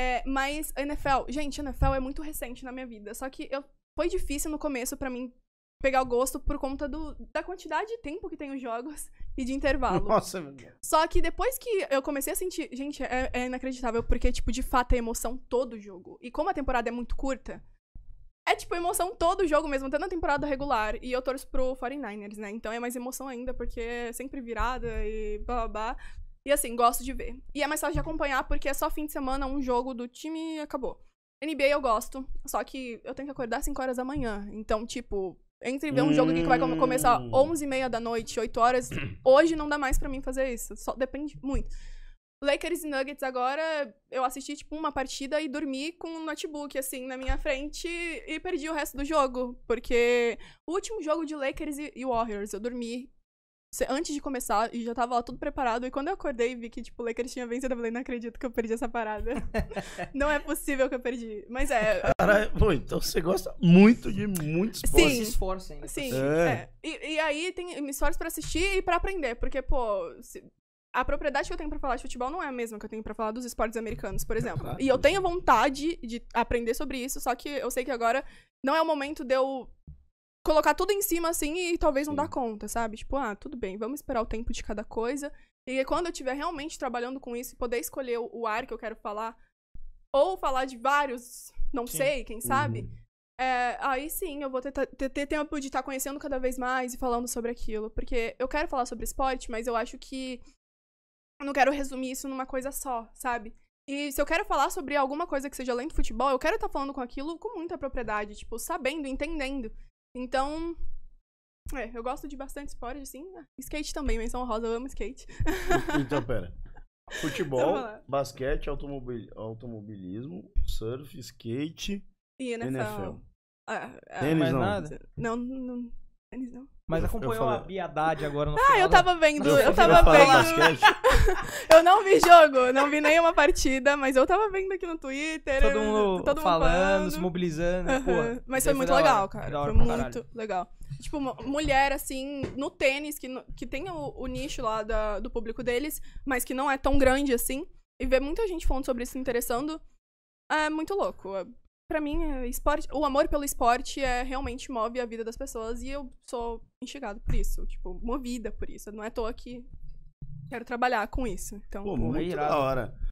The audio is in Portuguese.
É, mas NFL, gente, NFL é muito recente na minha vida. Só que eu, foi difícil no começo para mim pegar o gosto por conta do, da quantidade de tempo que tem os jogos e de intervalo. Nossa, meu Deus. Só que depois que eu comecei a sentir. Gente, é, é inacreditável, porque, tipo, de fato é emoção todo jogo. E como a temporada é muito curta, é tipo emoção todo jogo mesmo, até na temporada regular. E eu torço pro 49ers, né? Então é mais emoção ainda, porque é sempre virada e blá blá blá. E assim, gosto de ver. E é mais fácil de acompanhar porque é só fim de semana, um jogo do time e acabou. NBA eu gosto, só que eu tenho que acordar 5 horas da manhã. Então, tipo, entre ver um jogo que vai começar 11 hum. e meia da noite, 8 horas, hoje não dá mais para mim fazer isso. Só depende muito. Lakers e Nuggets agora, eu assisti, tipo, uma partida e dormi com um notebook, assim, na minha frente e perdi o resto do jogo. Porque o último jogo de Lakers e Warriors, eu dormi antes de começar, e já tava lá tudo preparado. E quando eu acordei e vi que, tipo, o Lakers tinha vencido, eu falei, não acredito que eu perdi essa parada. não é possível que eu perdi. Mas é. Cara, pô, então você gosta muito de muitos esporte. Sim. Se esforça né, ainda. Sim, é. é. E, e, aí tem me esforço pra assistir e pra aprender. Porque, pô, se, a propriedade que eu tenho para falar de futebol não é a mesma que eu tenho para falar dos esportes americanos, por exemplo. E eu tenho vontade de aprender sobre isso, só que eu sei que agora não é o momento de eu colocar tudo em cima assim e talvez não Sim. dar conta, sabe? Tipo, ah, tudo bem, vamos esperar o tempo de cada coisa. E quando eu estiver realmente trabalhando com isso e poder escolher o, ar que eu quero falar, ou falar de vários, não Sim. sei, quem sabe. Uhum. É, aí sim eu vou ter, ter, ter tempo de estar tá conhecendo cada vez mais e falando sobre aquilo. Porque eu quero falar sobre esporte, mas eu acho que eu não quero resumir isso numa coisa só, sabe? E se eu quero falar sobre alguma coisa que seja além do futebol, eu quero estar tá falando com aquilo com muita propriedade, tipo, sabendo, entendendo. Então, é, eu gosto de bastante esporte, assim. Né? Skate também, menção rosa, eu amo skate. Então, pera. Futebol, basquete, automobil, automobilismo, surf, skate e NFL. NFL. Ah, ah, Tênis, mais não. nada? Não, não, não. Mas acompanhou a biadade agora no Ah, final eu tava vendo, eu, eu tava vendo. eu não vi jogo, não vi nenhuma partida, mas eu tava vendo aqui no Twitter. Todo mundo, todo mundo falando, se mobilizando. Uhum. Porra, mas foi muito é legal, é hora, cara. Foi muito caralho. legal. Tipo, mulher, assim, no tênis, que, que tem o, o nicho lá da, do público deles, mas que não é tão grande assim. E ver muita gente falando sobre isso, se interessando, é muito louco. É para mim, é esporte, o amor pelo esporte é realmente move a vida das pessoas e eu sou enxergado por isso, tipo, movida por isso. Não é à toa que quero trabalhar com isso. Então, Pô, muito é da hora.